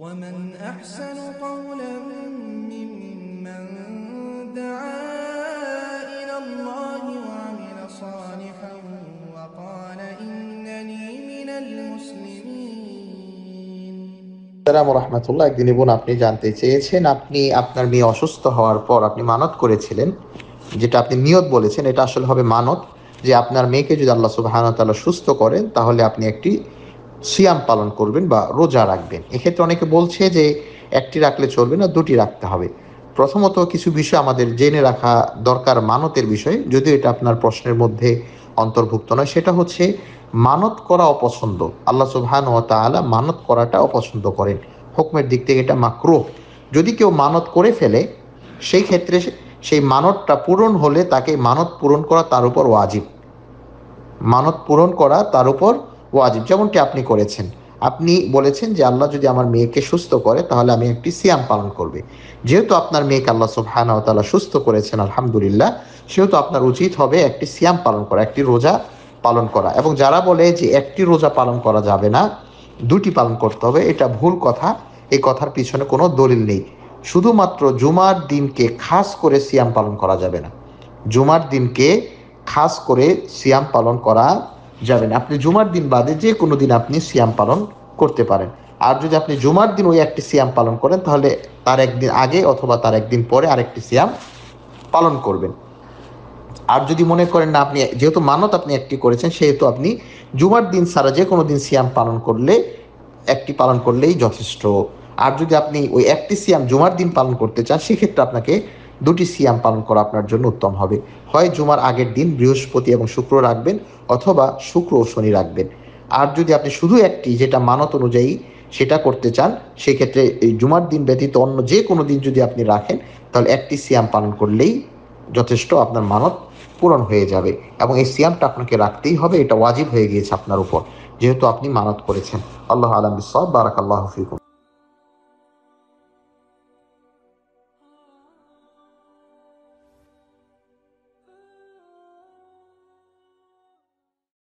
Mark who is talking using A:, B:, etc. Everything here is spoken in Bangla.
A: ومن أحسن قولا ممن دعا إلى الله وعمل صالحا وقال إنني من المسلمين السلام ورحمة الله একদিন বোন আপনি জানতে চেয়েছেন আপনি আপনার মেয়ে অসুস্থ হওয়ার পর আপনি মানত করেছিলেন যেটা আপনি নিয়ত বলেছেন এটা আসলে হবে মানত যে আপনার মেয়েকে যদি আল্লাহ সুবাহানা সুস্থ করেন তাহলে আপনি একটি সিয়াম পালন করবেন বা রোজা রাখবেন এক্ষেত্রে অনেকে বলছে যে একটি রাখলে চলবে না দুটি রাখতে হবে প্রথমত কিছু বিষয় আমাদের জেনে রাখা দরকার মানতের বিষয়ে যদিও এটা আপনার প্রশ্নের মধ্যে অন্তর্ভুক্ত নয় সেটা হচ্ছে মানত করা অপছন্দ আল্লাহ সুহান ও তাহলে মানত করাটা অপছন্দ করেন হুকমের দিক থেকে এটা মাকরুহ যদি কেউ মানত করে ফেলে সেই ক্ষেত্রে সেই মানতটা পূরণ হলে তাকে মানত পূরণ করা তার উপর ওয়াজিব মানত পূরণ করা তার উপর ওয়াজিব যেমনটি আপনি করেছেন আপনি বলেছেন যে আল্লাহ যদি আমার মেয়েকে সুস্থ করে তাহলে আমি একটি সিয়াম পালন করবে যেহেতু আপনার মেয়েকে আল্লাহ সুবহানাহু ওয়া সুস্থ করেছেন আলহামদুলিল্লাহ সেহেতু আপনার উচিত হবে একটি সিয়াম পালন করা একটি রোজা পালন করা এবং যারা বলে যে একটি রোজা পালন করা যাবে না দুটি পালন করতে হবে এটা ভুল কথা এই কথার পিছনে কোনো দলিল নেই শুধুমাত্র জুমার দিনকে খাস করে সিয়াম পালন করা যাবে না জুমার দিনকে খাস করে সিয়াম পালন করা যাবেন আপনি জুমার দিন বাদে যে কোনো দিন আপনি সিয়াম পালন করতে পারেন আর যদি আপনি জুমার দিন ওই একটি সিয়াম পালন করেন তাহলে তার একদিন আগে অথবা তার একদিন পরে আরেকটি সিয়াম পালন করবেন আর যদি মনে করেন না আপনি যেহেতু মানত আপনি একটি করেছেন সেহেতু আপনি জুমার দিন ছাড়া যে কোনো দিন সিয়াম পালন করলে একটি পালন করলেই যথেষ্ট আর যদি আপনি ওই একটি সিয়াম জুমার দিন পালন করতে চান সেক্ষেত্রে আপনাকে দুটি সিয়াম পালন করা আপনার জন্য উত্তম হবে হয় জুমার আগের দিন বৃহস্পতি এবং শুক্র রাখবেন অথবা শুক্র ও শনি রাখবেন আর যদি আপনি শুধু একটি যেটা মানত অনুযায়ী সেটা করতে চান সেক্ষেত্রে এই জুমার দিন ব্যতীত অন্য যে কোনো দিন যদি আপনি রাখেন তাহলে একটি সিয়াম পালন করলেই যথেষ্ট আপনার মানত পূরণ হয়ে যাবে এবং এই সিয়ামটা আপনাকে রাখতেই হবে এটা ওয়াজিব হয়ে গিয়েছে আপনার উপর যেহেতু আপনি মানত করেছেন আল্লাহ আলম বিসব বারাক আল্লাহ ফিকুম